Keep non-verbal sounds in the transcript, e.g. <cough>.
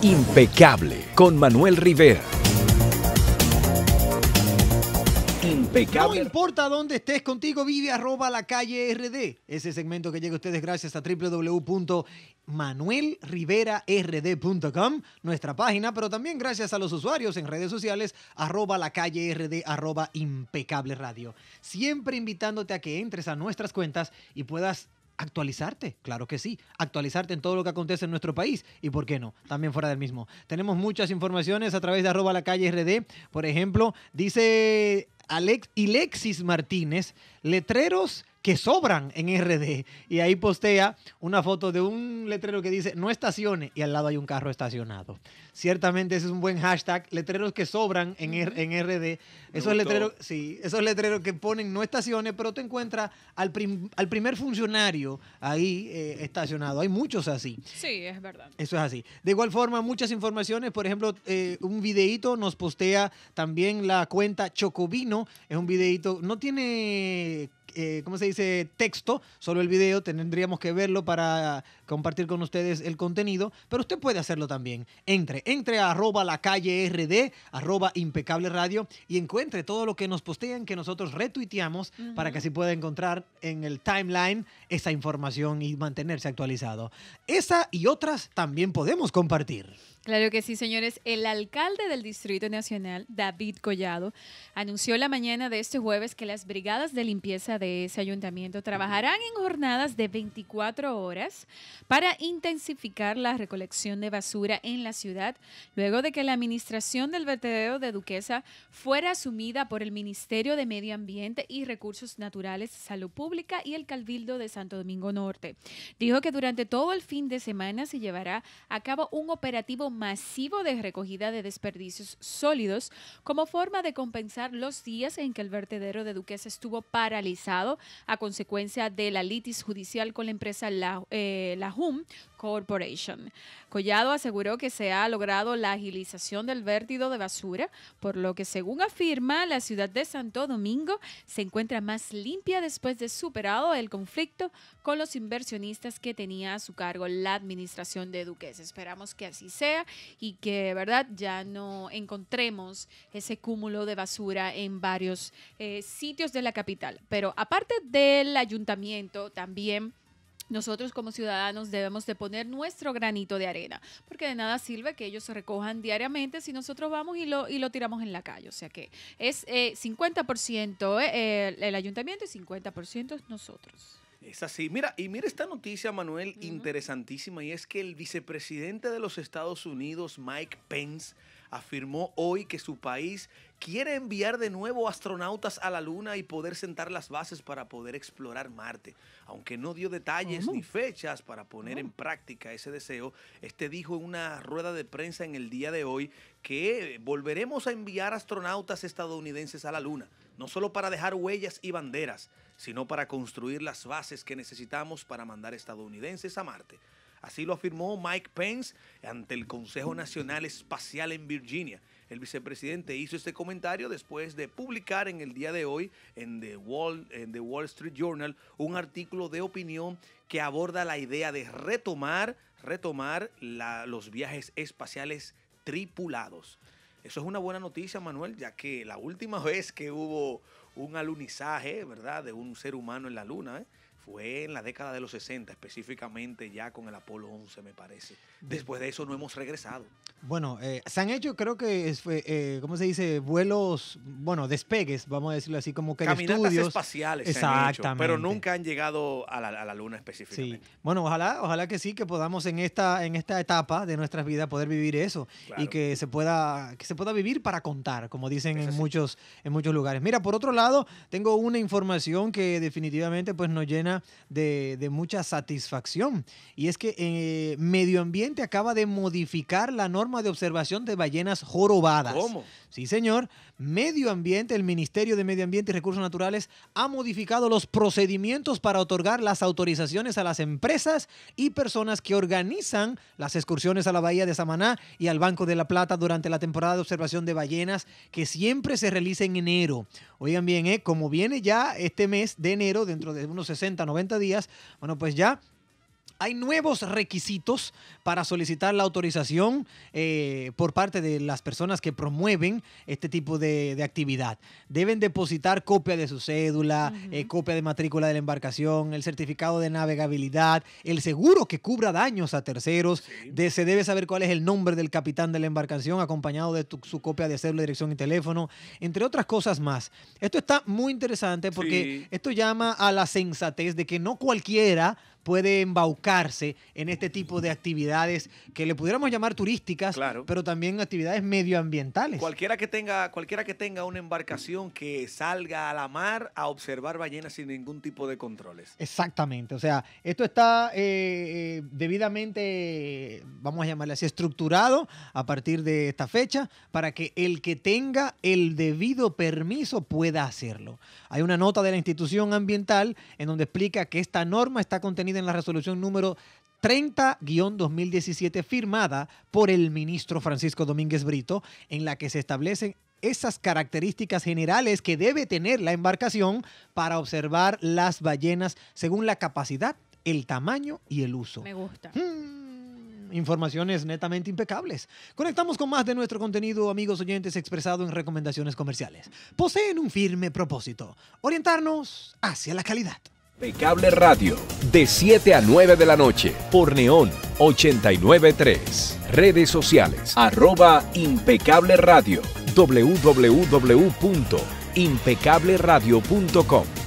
Impecable con Manuel Rivera. Impecable. No importa dónde estés, contigo vive arroba la calle RD. Ese segmento que llega a ustedes gracias a www.manuelriverard.com, nuestra página, pero también gracias a los usuarios en redes sociales arroba la calle RD arroba impecable radio. Siempre invitándote a que entres a nuestras cuentas y puedas actualizarte, claro que sí, actualizarte en todo lo que acontece en nuestro país y por qué no, también fuera del mismo. Tenemos muchas informaciones a través de arroba la calle RD, por ejemplo, dice Alex y Martínez, letreros que sobran en RD. Y ahí postea una foto de un letrero que dice no estaciones y al lado hay un carro estacionado. Ciertamente ese es un buen hashtag. Letreros que sobran en, RD. esos letreros, sí, esos letreros que ponen no estaciones pero te encuentras al, primer funcionario ahí eh, estacionado. Hay muchos así. Sí, es verdad. Eso es así. De igual forma, muchas informaciones. Por ejemplo, eh, un videíto nos postea también la cuenta Chocobino. Es un videíto, no tiene eh, ¿cómo se dice? Texto, solo el video, tendríamos que verlo para compartir con ustedes el contenido, pero usted puede hacerlo también. Entre, entre a arroba la calle RD, arroba impecable radio y encuentre todo lo que nos postean, que nosotros retuiteamos para que así pueda encontrar en el timeline esa información y mantenerse actualizado. Esa y otras también podemos compartir. Claro que sí, señores. El alcalde del Distrito Nacional, David Collado, anunció la mañana de este jueves que las brigadas de limpieza de ese ayuntamiento trabajarán en jornadas de 24 horas para intensificar la recolección de basura en la ciudad, luego de que la administración del vertedero de Duquesa fuera asumida por el Ministerio de Medio Ambiente y Recursos Naturales, Salud Pública y el Cabildo de Santo Domingo Norte. Dijo que durante todo el fin de semana se llevará a cabo un operativo masivo de recogida de desperdicios sólidos como forma de compensar los días en que el vertedero de Duquesa estuvo paralizado a consecuencia de la litis judicial con la empresa La, eh, la Corporation. Collado aseguró que se ha logrado la agilización del vértido de basura, por lo que según afirma, la ciudad de Santo Domingo se encuentra más limpia después de superado el conflicto con los inversionistas que tenía a su cargo la administración de Duques. Esperamos que así sea y que, ¿verdad?, ya no encontremos ese cúmulo de basura en varios eh, sitios de la capital. Pero aparte del ayuntamiento, también nosotros como ciudadanos debemos de poner nuestro granito de arena, porque de nada sirve que ellos se recojan diariamente si nosotros vamos y lo, y lo tiramos en la calle. O sea que es 50% eh, eh, el, ayuntamiento y 50% nosotros. Es así. Mira, y mira esta noticia, Manuel, interesantísima, y es que el vicepresidente de los Estados Unidos, Mike Pence, afirmó hoy que su país quiere enviar de nuevo astronautas a la Luna y poder sentar las bases para poder explorar Marte. Aunque no dio detalles ni fechas para poner en práctica ese deseo, este dijo en una rueda de prensa en el día de hoy que volveremos a enviar astronautas estadounidenses a la Luna, no solo para dejar huellas y banderas, sino para construir las bases que necesitamos para mandar estadounidenses a Marte. Así lo afirmó Mike Pence ante el Consejo Nacional Espacial en Virginia. El vicepresidente hizo este comentario después de publicar en el día de hoy en The Wall, en The Wall Street Journal un artículo de opinión que aborda la idea de retomar, retomar los viajes espaciales tripulados. Eso es una buena noticia, Manuel, ya que la última <laughs> vez que hubo un alunizaje, ¿verdad?, de un ser humano en la Luna, ¿eh? en la década de los 60, específicamente ya con el Apolo 11, me parece. Después de eso no hemos regresado. Bueno, eh, se han hecho, creo que, eh, ¿cómo se dice? Vuelos, bueno, despegues, vamos a decirlo así, como que Caminatas estudios. espaciales Exactamente. pero nunca han llegado a la, luna específicamente. Sí. Bueno, ojalá, ojalá que sí, que podamos en esta, en esta etapa de nuestras vidas poder vivir eso y que se, pueda, que se pueda vivir para contar, como dicen en muchos, en muchos lugares. Mira, por otro lado, tengo una información que definitivamente pues nos llena de, mucha satisfacción. Y es que eh, Medio Ambiente acaba de modificar la norma de observación de ballenas jorobadas. ¿Cómo? Sí, señor. Medio Ambiente, el Ministerio de Medio Ambiente y Recursos Naturales ha modificado los procedimientos para otorgar las autorizaciones a las empresas y personas que organizan las excursiones a la Bahía de Samaná y al Banco de la Plata durante la temporada de observación de ballenas que siempre se realiza en enero. Oigan bien, eh, como viene ya este mes de enero, dentro de unos 60, 90 días, bueno, pues ya hay nuevos requisitos para solicitar la autorización eh, por parte de las personas que promueven este tipo de, actividad. Deben depositar copia de su cédula, eh, copia de matrícula de la embarcación, el certificado de navegabilidad, el seguro que cubra daños a terceros. De, se debe saber cuál es el nombre del capitán de la embarcación acompañado de su copia de cédula, dirección y teléfono, entre otras cosas más. Esto está muy interesante porque esto llama a la sensatez de que no cualquiera puede embaucarse en este tipo de actividades que le pudiéramos llamar turísticas, pero también actividades medioambientales. Cualquiera que tenga, cualquiera que tenga una embarcación que salga a la mar a observar ballenas sin ningún tipo de controles. Exactamente. O sea, esto está eh, eh, debidamente, vamos a llamarle así, estructurado a partir de esta fecha para que el que tenga el debido permiso pueda hacerlo. Hay una nota de la institución ambiental en donde explica que esta norma está contenida en la resolución número 30-2017 firmada por el ministro Francisco Domínguez Brito, en la que se establecen esas características generales que debe tener la embarcación para observar las ballenas según la capacidad, el tamaño y el uso. Me gusta. Hmm, informaciones netamente impecables. Conectamos con más de nuestro contenido, amigos oyentes, expresado en recomendaciones comerciales. Poseen un firme propósito, orientarnos hacia la calidad. Impecable Radio, de 7 a 9 de la noche, por Neón 893. Redes sociales, arroba Impecable Radio, www.impecableradio.com.